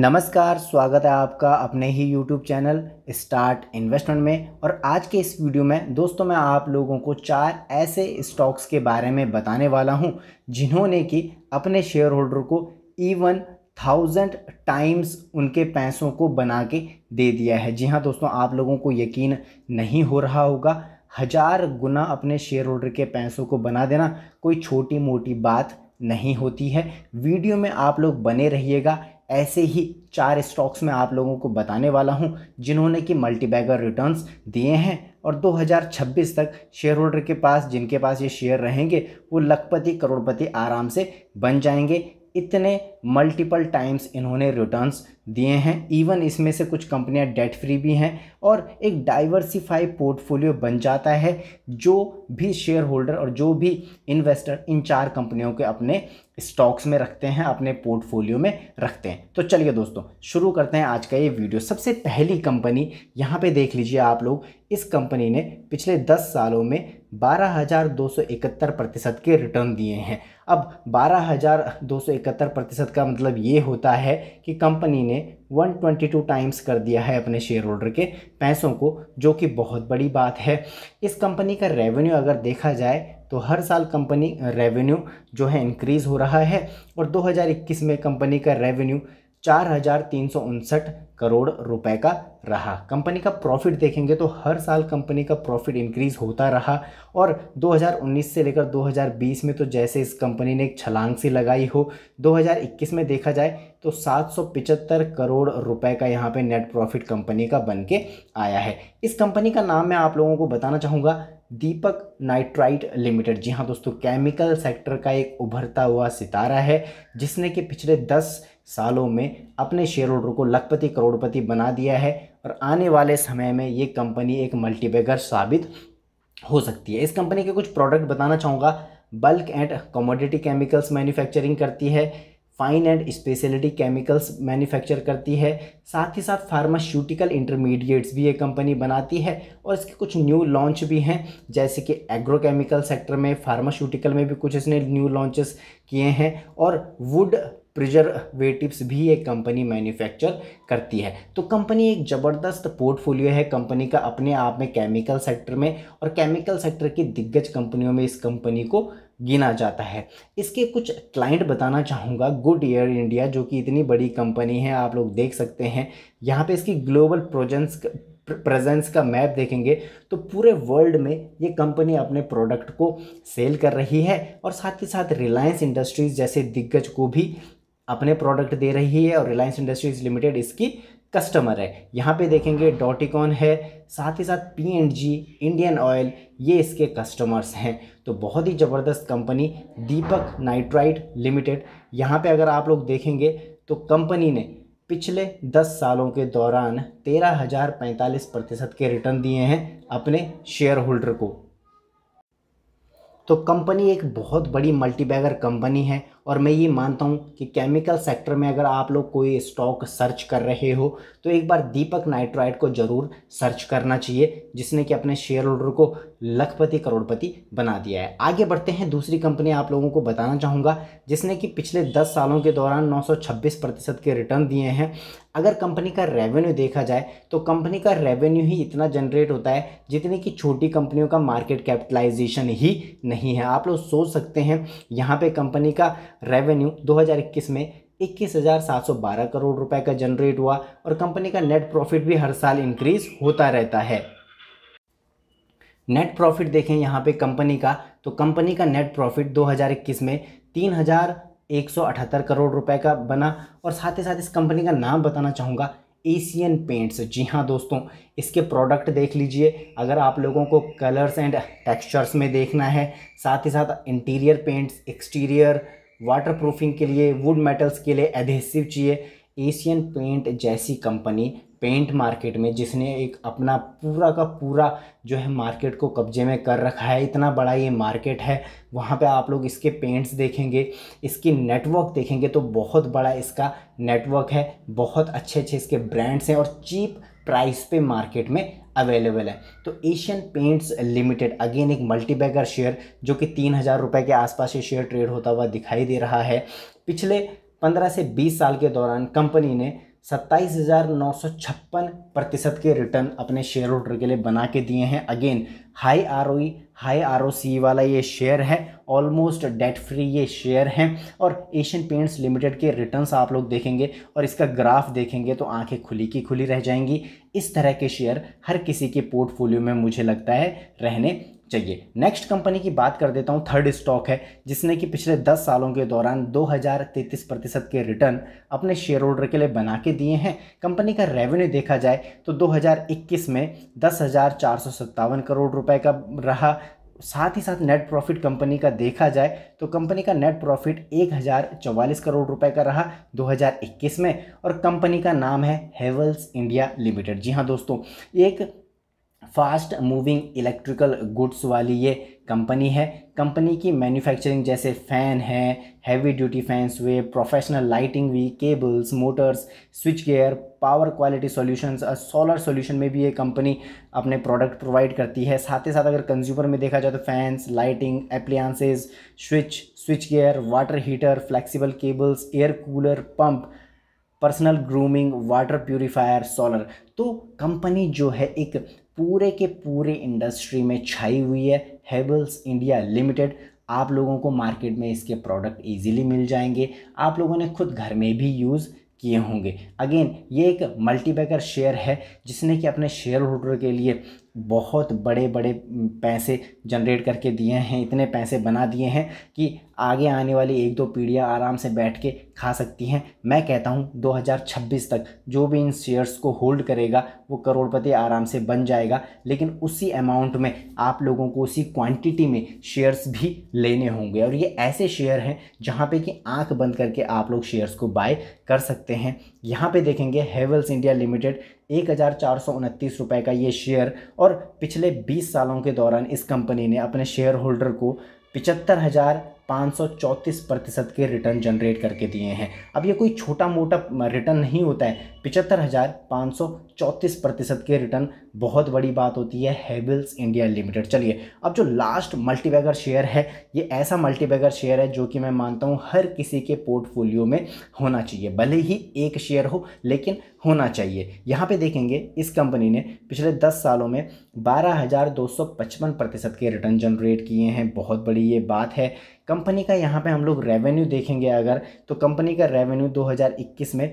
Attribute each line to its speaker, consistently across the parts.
Speaker 1: नमस्कार स्वागत है आपका अपने ही YouTube चैनल स्टार्ट इन्वेस्टमेंट में और आज के इस वीडियो में दोस्तों मैं आप लोगों को चार ऐसे स्टॉक्स के बारे में बताने वाला हूं जिन्होंने कि अपने शेयर होल्डर को इवन थाउजेंड टाइम्स उनके पैसों को बना के दे दिया है जी हाँ दोस्तों आप लोगों को यकीन नहीं हो रहा होगा हज़ार गुना अपने शेयर होल्डर के पैसों को बना देना कोई छोटी मोटी बात नहीं होती है वीडियो में आप लोग बने रहिएगा ऐसे ही चार स्टॉक्स में आप लोगों को बताने वाला हूं जिन्होंने कि मल्टीबैगर रिटर्न्स दिए हैं और 2026 तक शेयर होल्डर के पास जिनके पास ये शेयर रहेंगे वो लखपति करोड़पति आराम से बन जाएंगे इतने मल्टीपल टाइम्स इन्होंने रिटर्न्स दिए हैं इवन इसमें से कुछ कंपनियां डेट फ्री भी हैं और एक डाइवर्सिफाई पोर्टफोलियो बन जाता है जो भी शेयर होल्डर और जो भी इन्वेस्टर इन चार कंपनियों के अपने स्टॉक्स में रखते हैं अपने पोर्टफोलियो में रखते हैं तो चलिए दोस्तों शुरू करते हैं आज का ये वीडियो सबसे पहली कंपनी यहाँ पर देख लीजिए आप लोग इस कंपनी ने पिछले दस सालों में बारह प्रतिशत के रिटर्न दिए हैं अब बारह हज़ार दो सौ इकहत्तर प्रतिशत का मतलब ये होता है कि कंपनी ने 122 टाइम्स कर दिया है अपने शेयर होल्डर के पैसों को जो कि बहुत बड़ी बात है इस कंपनी का रेवेन्यू अगर देखा जाए तो हर साल कंपनी रेवेन्यू जो है इंक्रीज़ हो रहा है और 2021 में कंपनी का रेवेन्यू चार हजार तीन सौ उनसठ करोड़ रुपए का रहा कंपनी का प्रॉफिट देखेंगे तो हर साल कंपनी का प्रॉफिट इंक्रीज होता रहा और 2019 से लेकर 2020 में तो जैसे इस कंपनी ने एक छलांग सी लगाई हो 2021 में देखा जाए तो सात करोड़ रुपए का यहाँ पे नेट प्रॉफिट कंपनी का बन के आया है इस कंपनी का नाम मैं आप लोगों को बताना चाहूँगा दीपक नाइट्राइट लिमिटेड जी हाँ दोस्तों केमिकल सेक्टर का एक उभरता हुआ सितारा है जिसने कि पिछले दस सालों में अपने शेयर होल्डर को लखपति करोड़पति बना दिया है और आने वाले समय में ये कंपनी एक मल्टीबैगर साबित हो सकती है इस कंपनी के कुछ प्रोडक्ट बताना चाहूँगा bulk and commodity chemicals manufacturing करती है fine and speciality chemicals manufacture करती है साथ ही साथ फार्मास्यूटिकल इंटरमीडिएट्स भी ये कंपनी बनाती है और इसके कुछ न्यू लॉन्च भी हैं जैसे कि एग्रोकेमिकल सेक्टर में फार्मास्यूटिकल में भी कुछ इसने न्यू लॉन्चेस किए हैं और वुड प्रिजर्वेटिव्स भी एक कंपनी मैन्युफैक्चर करती है तो कंपनी एक ज़बरदस्त पोर्टफोलियो है कंपनी का अपने आप में केमिकल सेक्टर में और केमिकल सेक्टर की दिग्गज कंपनियों में इस कंपनी को गिना जाता है इसके कुछ क्लाइंट बताना चाहूँगा गुड एयर इंडिया जो कि इतनी बड़ी कंपनी है आप लोग देख सकते हैं यहाँ पे इसकी ग्लोबल प्रोजेंस प्रेजेंस का मैप देखेंगे तो पूरे वर्ल्ड में ये कंपनी अपने प्रोडक्ट को सेल कर रही है और साथ ही साथ रिलायंस इंडस्ट्रीज़ जैसे दिग्गज को भी अपने प्रोडक्ट दे रही है और रिलायंस इंडस्ट्रीज लिमिटेड इसकी कस्टमर है यहाँ पे देखेंगे डॉटिकॉन है साथ ही साथ P and G Indian Oil ये इसके कस्टमर्स हैं तो बहुत ही ज़बरदस्त कंपनी दीपक नाइट्राइड लिमिटेड यहाँ पे अगर आप लोग देखेंगे तो कंपनी ने पिछले 10 सालों के दौरान तेरह हज़ार पैंतालीस प्रतिशत के रिटर्न दिए हैं अपने शेयर होल्डर को तो कंपनी एक बहुत बड़ी मल्टीबैगर कंपनी है और मैं ये मानता हूँ कि केमिकल सेक्टर में अगर आप लोग कोई स्टॉक सर्च कर रहे हो तो एक बार दीपक नाइट्राइड को ज़रूर सर्च करना चाहिए जिसने कि अपने शेयर होल्डर को लखपति करोड़पति बना दिया है आगे बढ़ते हैं दूसरी कंपनी आप लोगों को बताना चाहूँगा जिसने कि पिछले दस सालों के दौरान नौ प्रतिशत के रिटर्न दिए हैं अगर कंपनी का रेवेन्यू देखा जाए तो कंपनी का रेवेन्यू ही इतना जनरेट होता है जितने की छोटी कंपनियों का मार्केट कैपिटलाइजेशन ही नहीं है आप लोग सोच सकते हैं यहाँ पे कंपनी का रेवेन्यू 2021 में इक्कीस हज़ार सात सौ बारह करोड़ रुपए का जनरेट हुआ और कंपनी का नेट प्रॉफिट भी हर साल इंक्रीज होता रहता है नेट प्रॉफिट देखें यहाँ पे कंपनी का तो कंपनी का नेट प्रॉफिट 2021 में तीन हज़ार 178 करोड़ रुपए का बना और साथ ही साथ इस कंपनी का नाम बताना चाहूँगा एशियन पेंट्स जी हाँ दोस्तों इसके प्रोडक्ट देख लीजिए अगर आप लोगों को कलर्स एंड टेक्सचर्स में देखना है साथ ही साथ interior paints exterior water proofing के लिए वुड मेटल्स के लिए एडहेसिव चाहिए एशियन पेंट जैसी कंपनी पेंट मार्केट में जिसने एक अपना पूरा का पूरा जो है मार्केट को कब्जे में कर रखा है इतना बड़ा ये मार्केट है वहाँ पे आप लोग इसके पेंट्स देखेंगे इसकी नेटवर्क देखेंगे तो बहुत बड़ा इसका नेटवर्क है बहुत अच्छे अच्छे इसके ब्रांड्स हैं और चीप प्राइस पे मार्केट में अवेलेबल है तो एशियन पेंट्स लिमिटेड अगेन एक मल्टीबैगर शेयर जो कि तीन हज़ार रुपये के आसपास ये शेयर ट्रेड होता हुआ दिखाई दे रहा है पिछले 15 से 20 साल के दौरान कंपनी ने सत्ताईस हज़ार नौ सौ छप्पन प्रतिशत के रिटर्न अपने शेयर होल्डर के लिए बना के दिए हैं again high R high R वाला ये शेयर है ऑलमोस्ट डेट फ्री ये शेयर हैं और एशियन पेंट्स लिमिटेड के रिटर्न्स आप लोग देखेंगे और इसका ग्राफ देखेंगे तो आंखें खुली की खुली रह जाएंगी इस तरह के शेयर हर किसी के पोर्टफोलियो में मुझे लगता है रहने चाहिए नेक्स्ट कंपनी की बात कर देता हूँ थर्ड स्टॉक है जिसने कि पिछले 10 सालों के दौरान 2033 प्रतिशत के रिटर्न अपने शेयर होल्डर के लिए बना के दिए हैं कंपनी का रेवेन्यू देखा जाए तो 2021 में दस करोड़ रुपए का रहा साथ ही साथ नेट प्रॉफिट कंपनी का देखा जाए तो कंपनी का नेट प्रॉफिट एक करोड़ रुपए का रहा 2021 में और कंपनी का नाम है हेवल्स इंडिया लिमिटेड जी हाँ दोस्तों एक फास्ट मूविंग इलेक्ट्रिकल गुड्स वाली ये कंपनी है कंपनी की मैन्युफैक्चरिंग जैसे फ़ैन है हैवी ड्यूटी फैंस हुए प्रोफेशनल लाइटिंग हुई cables motors switch gear power quality solutions और सोलर सॉल्यूशन में भी ये कंपनी अपने प्रोडक्ट प्रोवाइड करती है साथ ही साथ अगर कंज्यूमर में देखा जाए तो fans lighting appliances switch switch gear water heater flexible cables air cooler pump personal grooming water purifier solar तो कंपनी जो है एक पूरे के पूरे इंडस्ट्री में छाई हुई है हेबल्स इंडिया लिमिटेड आप लोगों को मार्केट में इसके प्रोडक्ट इजीली मिल जाएंगे आप लोगों ने खुद घर में भी यूज़ किए होंगे अगेन ये एक मल्टीपैकर शेयर है जिसने कि अपने शेयर होल्डर के लिए बहुत बड़े बड़े पैसे जनरेट करके दिए हैं इतने पैसे बना दिए हैं कि आगे आने वाली एक दो पीढ़ियाँ आराम से बैठ के खा सकती हैं मैं कहता हूँ 2026 तक जो भी इन शेयर्स को होल्ड करेगा वो करोड़पति आराम से बन जाएगा लेकिन उसी अमाउंट में आप लोगों को उसी क्वांटिटी में शेयर्स भी लेने होंगे और ये ऐसे शेयर हैं जहाँ पे कि आंख बंद करके आप लोग शेयर्स को बाय कर सकते हैं यहाँ पे देखेंगे हेवल्स इंडिया लिमिटेड एक हज़ार चार सौ उनतीस रुपये का ये शेयर और पिछले बीस सालों के दौरान इस कंपनी ने अपने शेयर होल्डर को पिचहत्तर हज़ार 534 प्रतिशत के रिटर्न जनरेट करके दिए हैं अब ये कोई छोटा मोटा रिटर्न नहीं होता है पिचहत्तर हज़ार पाँच सौ चौंतीस प्रतिशत के रिटर्न बहुत बड़ी बात होती है हैविल्स इंडिया लिमिटेड चलिए अब जो लास्ट मल्टीबैगर शेयर है ये ऐसा मल्टीबैगर शेयर है जो कि मैं मानता हूँ हर किसी के पोर्टफोलियो में होना चाहिए भले ही एक शेयर हो लेकिन होना चाहिए यहाँ पे देखेंगे इस कंपनी ने पिछले दस सालों में पचपन प्रतिशत के रिटर्न जनरेट किए हैं बहुत बड़ी ये बात है कंपनी का यहाँ पे हम लोग रेवेन्यू देखेंगे अगर तो कंपनी का रेवेन्यू 2021 में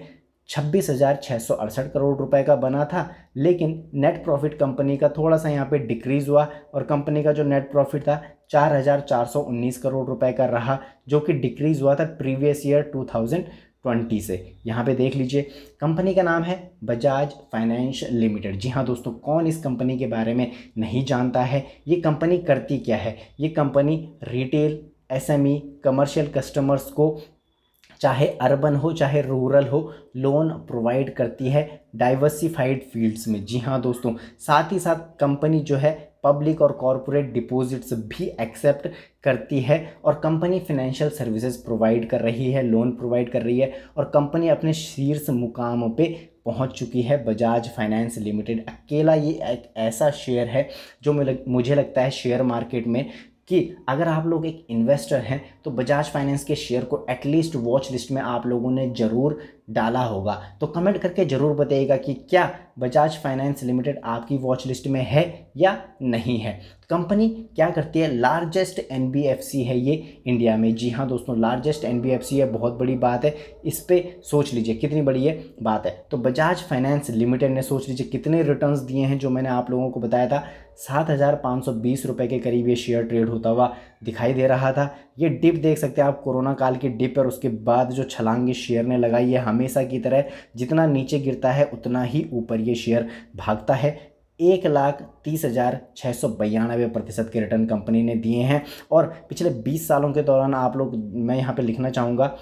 Speaker 1: छब्बीस हज़ार छः सौ अड़सठ करोड़ रुपए का बना था लेकिन नेट प्रॉफिट कंपनी का थोड़ा सा यहाँ पे डिक्रीज़ हुआ और कंपनी का जो नेट प्रॉफिट था चार हज़ार चार सौ उन्नीस करोड़ रुपए का रहा जो कि डिक्रीज़ हुआ था previous year two thousand twenty से यहाँ पे देख लीजिए कंपनी का नाम है बजाज फाइनेंश लिमिटेड जी हाँ दोस्तों कौन इस कंपनी के बारे में नहीं जानता है ये कंपनी करती क्या है ये company retail SME commercial customers को चाहे अर्बन हो चाहे रूरल हो लोन प्रोवाइड करती है डाइवर्सिफाइड फील्ड्स में जी हाँ दोस्तों साथ ही साथ कंपनी जो है पब्लिक और कॉरपोरेट डिपॉजिट्स भी एक्सेप्ट करती है और कंपनी फिनेंशियल सर्विसेज प्रोवाइड कर रही है लोन प्रोवाइड कर रही है और कंपनी अपने शीर्ष मुकाम पे पहुंच चुकी है बजाज फाइनेंस लिमिटेड अकेला ये एक ऐसा शेयर है जो मुझे लगता है शेयर मार्केट में कि अगर आप लोग एक इन्वेस्टर हैं तो बजाज फाइनेंस के शेयर को एटलीस्ट वॉच लिस्ट में आप लोगों ने ज़रूर डाला होगा तो कमेंट करके ज़रूर बताइएगा कि क्या बजाज फाइनेंस लिमिटेड आपकी वॉच लिस्ट में है या नहीं है कंपनी क्या करती है लार्जेस्ट एन है ये इंडिया में जी हाँ दोस्तों लार्जेस्ट एन है बहुत बड़ी बात है इस पर सोच लीजिए कितनी बड़ी ये बात है तो बजाज फाइनेंस लिमिटेड ने सोच लीजिए कितने रिटर्न्स दिए हैं जो मैंने आप लोगों को बताया था सात हज़ार पाँच सौ बीस रुपये के करीब ये शेयर ट्रेड होता हुआ दिखाई दे रहा था ये डिप देख सकते हैं आप कोरोना काल की डिप और उसके बाद जो छलांग शेयर ने लगाई है हमेशा की तरह जितना नीचे गिरता है उतना ही ऊपर ये शेयर भागता है एक लाख तीस हज़ार छः सौ बयानवे प्रतिशत के रिटर्न कंपनी ने दिए हैं और पिछले बीस सालों के दौरान आप लोग मैं यहाँ पे लिखना चाहूँगा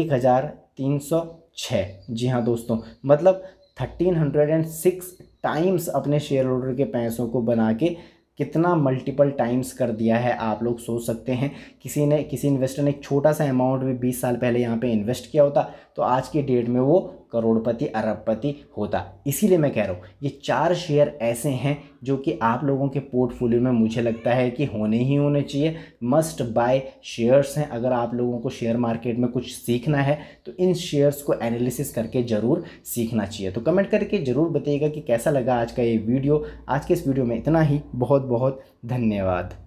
Speaker 1: एक हज़ार तीन सौ छः जी हाँ दोस्तों मतलब thirteen hundred and six times अपने शेयर होल्डर के पैसों को बना के कितना मल्टीपल टाइम्स कर दिया है आप लोग सोच सकते हैं किसी ने किसी इन्वेस्टर ने एक छोटा सा अमाउंट भी 20 साल पहले यहाँ पे इन्वेस्ट किया होता तो आज की डेट में वो करोड़पति अरबपति होता इसीलिए मैं कह रहा हूँ ये चार शेयर ऐसे हैं जो कि आप लोगों के पोर्टफोलियो में मुझे लगता है कि होने ही होने चाहिए मस्ट बाय शेयर्स हैं अगर आप लोगों को शेयर मार्केट में कुछ सीखना है तो इन शेयर्स को एनालिसिस करके ज़रूर सीखना चाहिए तो कमेंट करके ज़रूर बताइएगा कि कैसा लगा आज का ये वीडियो आज के इस वीडियो में इतना ही बहुत बहुत धन्यवाद